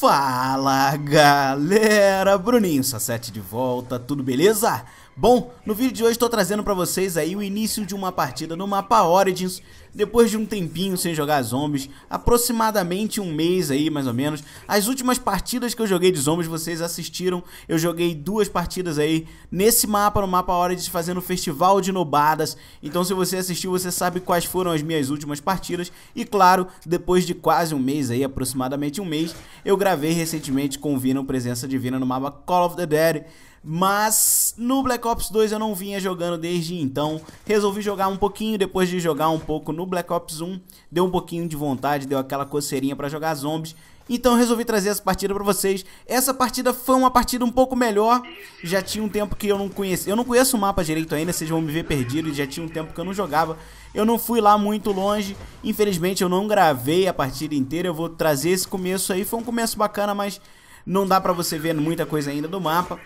Fala galera, Bruninho Sassete de volta, tudo beleza? Bom, no vídeo de hoje estou trazendo para vocês aí o início de uma partida no mapa Origins depois de um tempinho sem jogar zombies, aproximadamente um mês aí mais ou menos, as últimas partidas que eu joguei de zombies vocês assistiram, eu joguei duas partidas aí nesse mapa, no mapa Origins, fazendo festival de nobadas, então se você assistiu você sabe quais foram as minhas últimas partidas, e claro, depois de quase um mês aí, aproximadamente um mês, eu gravei recentemente com o Venom, presença divina no mapa Call of the Dead, mas no Black Ops 2 eu não vinha jogando desde então. Resolvi jogar um pouquinho depois de jogar um pouco no Black Ops 1. Deu um pouquinho de vontade, deu aquela coceirinha para jogar zombies. Então resolvi trazer essa partida para vocês. Essa partida foi uma partida um pouco melhor. Já tinha um tempo que eu não conhecia, Eu não conheço o mapa direito ainda, vocês vão me ver perdido. E já tinha um tempo que eu não jogava. Eu não fui lá muito longe. Infelizmente eu não gravei a partida inteira. Eu vou trazer esse começo aí. Foi um começo bacana, mas não dá pra você ver muita coisa ainda do mapa.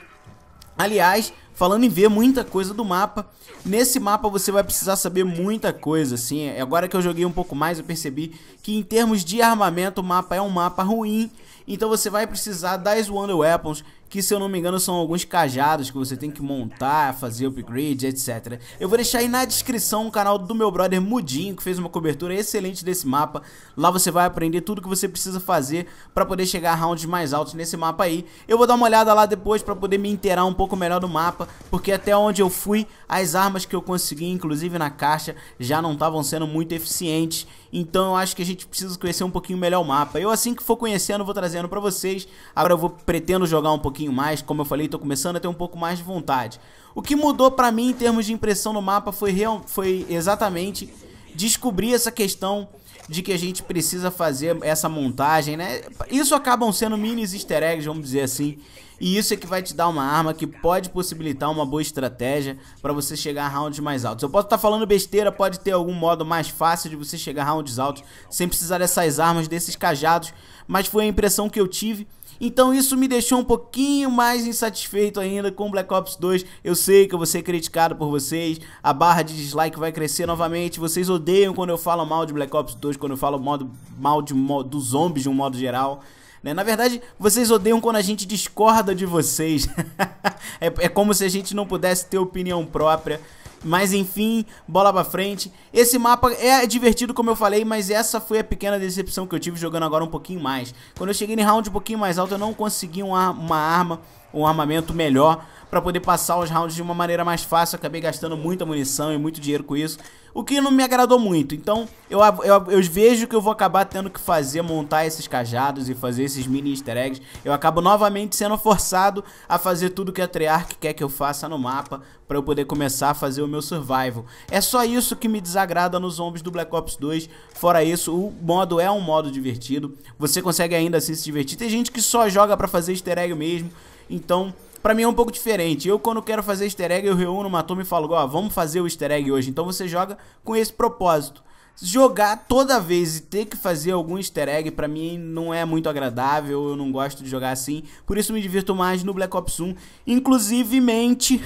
Aliás, falando em ver muita coisa do mapa, nesse mapa você vai precisar saber muita coisa, assim, é, agora que eu joguei um pouco mais eu percebi que em termos de armamento o mapa é um mapa ruim, então você vai precisar das Wonder Weapons, que se eu não me engano são alguns cajados que você tem que montar, fazer upgrade, etc. Eu vou deixar aí na descrição o canal do meu brother Mudinho, que fez uma cobertura excelente desse mapa. Lá você vai aprender tudo que você precisa fazer para poder chegar a rounds mais altos nesse mapa aí. Eu vou dar uma olhada lá depois para poder me inteirar um pouco melhor do mapa, porque até onde eu fui, as armas que eu consegui, inclusive na caixa, já não estavam sendo muito eficientes então eu acho que a gente precisa conhecer um pouquinho melhor o mapa. Eu assim que for conhecendo, vou trazendo para vocês. Agora eu vou pretendo jogar um pouquinho mais, como eu falei, tô começando a ter um pouco mais de vontade. O que mudou para mim em termos de impressão no mapa foi, real, foi exatamente descobrir essa questão de que a gente precisa fazer essa montagem, né? Isso acabam sendo mini easter eggs, vamos dizer assim. E isso é que vai te dar uma arma que pode possibilitar uma boa estratégia para você chegar a rounds mais altos. Eu posso estar tá falando besteira, pode ter algum modo mais fácil de você chegar a rounds altos sem precisar dessas armas, desses cajados, mas foi a impressão que eu tive então isso me deixou um pouquinho mais insatisfeito ainda com Black Ops 2. Eu sei que eu vou ser criticado por vocês, a barra de dislike vai crescer novamente. Vocês odeiam quando eu falo mal de Black Ops 2, quando eu falo mal, do, mal de, dos zombies de um modo geral. Né? Na verdade, vocês odeiam quando a gente discorda de vocês. é, é como se a gente não pudesse ter opinião própria. Mas enfim, bola pra frente. Esse mapa é, é divertido, como eu falei, mas essa foi a pequena decepção que eu tive jogando agora um pouquinho mais. Quando eu cheguei em round um pouquinho mais alto, eu não consegui uma, uma arma um armamento melhor para poder passar os rounds de uma maneira mais fácil. Acabei gastando muita munição e muito dinheiro com isso, o que não me agradou muito. Então eu, eu, eu, vejo que eu vou acabar tendo que fazer, montar esses cajados e fazer esses mini easter eggs. Eu acabo novamente sendo forçado a fazer tudo que a Treyarch quer que eu faça no mapa para eu poder começar a fazer o meu survival. É só isso que me desagrada nos zombies do Black Ops 2. Fora isso, o modo é um modo divertido. Você consegue ainda assim se divertir. Tem gente que só joga para fazer easter egg mesmo. Então, para mim é um pouco diferente. Eu, quando quero fazer easter egg, eu reúno uma turma e falo, ó, oh, vamos fazer o easter egg hoje. Então você joga com esse propósito. Jogar toda vez e ter que fazer algum easter egg para mim não é muito agradável, eu não gosto de jogar assim. Por isso me divirto mais no Black Ops 1, inclusivemente.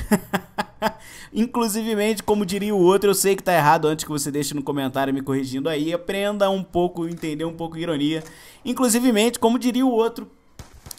Inclusivemente, como diria o outro, eu sei que tá errado antes que você deixe no comentário me corrigindo aí. Aprenda um pouco, entender um pouco a ironia. Inclusivemente, como diria o outro,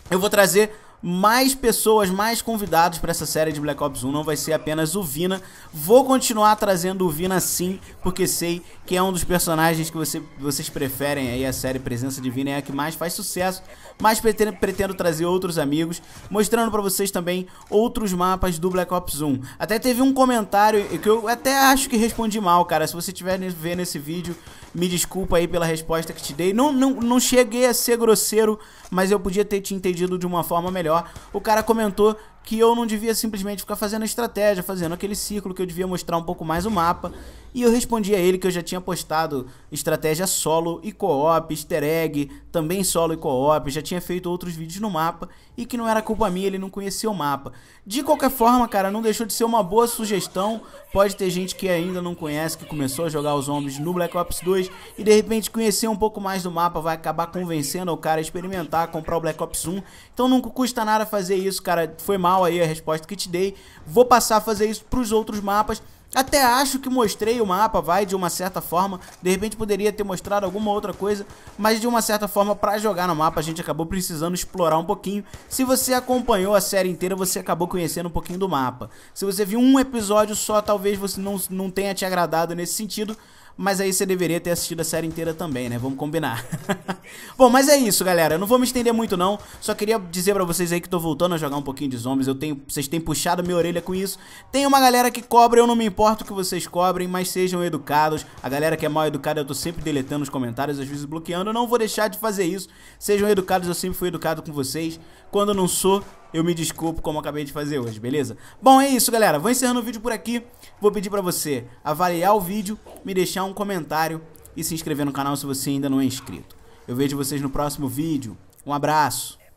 eu vou trazer mais pessoas, mais convidados para essa série de Black Ops 1. Não vai ser apenas o Vina. Vou continuar trazendo o Vina sim, porque sei que é um dos personagens que você, vocês preferem aí. A série Presença de Vina é a que mais faz sucesso. Mas pretendo, pretendo trazer outros amigos, mostrando para vocês também outros mapas do Black Ops 1. Até teve um comentário que eu até acho que respondi mal, cara. Se você estiver vendo esse vídeo, me desculpa aí pela resposta que te dei. Não, não, não cheguei a ser grosseiro, mas eu podia ter te entendido de uma forma melhor melhor. O cara comentou que eu não devia simplesmente ficar fazendo estratégia, fazendo aquele ciclo, que eu devia mostrar um pouco mais o mapa. E eu respondi a ele que eu já tinha postado estratégia solo e co-op, easter egg, também solo e co-op, já tinha feito outros vídeos no mapa e que não era culpa minha, ele não conhecia o mapa. De qualquer forma, cara, não deixou de ser uma boa sugestão. Pode ter gente que ainda não conhece, que começou a jogar os homens no Black Ops 2 e de repente conhecer um pouco mais do mapa vai acabar convencendo o cara a experimentar, comprar o Black Ops 1. Então não custa nada fazer isso, cara. Foi mal aí a resposta que te dei. Vou passar a fazer isso para os outros mapas até acho que mostrei o mapa, vai, de uma certa forma. De repente poderia ter mostrado alguma outra coisa, mas de uma certa forma, para jogar no mapa, a gente acabou precisando explorar um pouquinho. Se você acompanhou a série inteira, você acabou conhecendo um pouquinho do mapa. Se você viu um episódio só, talvez você não, não tenha te agradado nesse sentido, mas aí você deveria ter assistido a série inteira também, né? Vamos combinar. Bom, mas é isso, galera. Eu não vou me estender muito não, só queria dizer para vocês aí que tô voltando a jogar um pouquinho de zombies. Eu tenho, vocês têm puxado minha orelha com isso. Tem uma galera que cobra, eu não me importo que vocês cobrem, mas sejam educados. A galera que é mal educada eu tô sempre deletando os comentários, às vezes bloqueando. Eu não vou deixar de fazer isso. Sejam educados, eu sempre fui educado com vocês. Quando eu não sou, eu me desculpo como acabei de fazer hoje, beleza? Bom, é isso, galera. Vou encerrando o vídeo por aqui. Vou pedir pra você avaliar o vídeo, me deixar um comentário e se inscrever no canal se você ainda não é inscrito. Eu vejo vocês no próximo vídeo. Um abraço.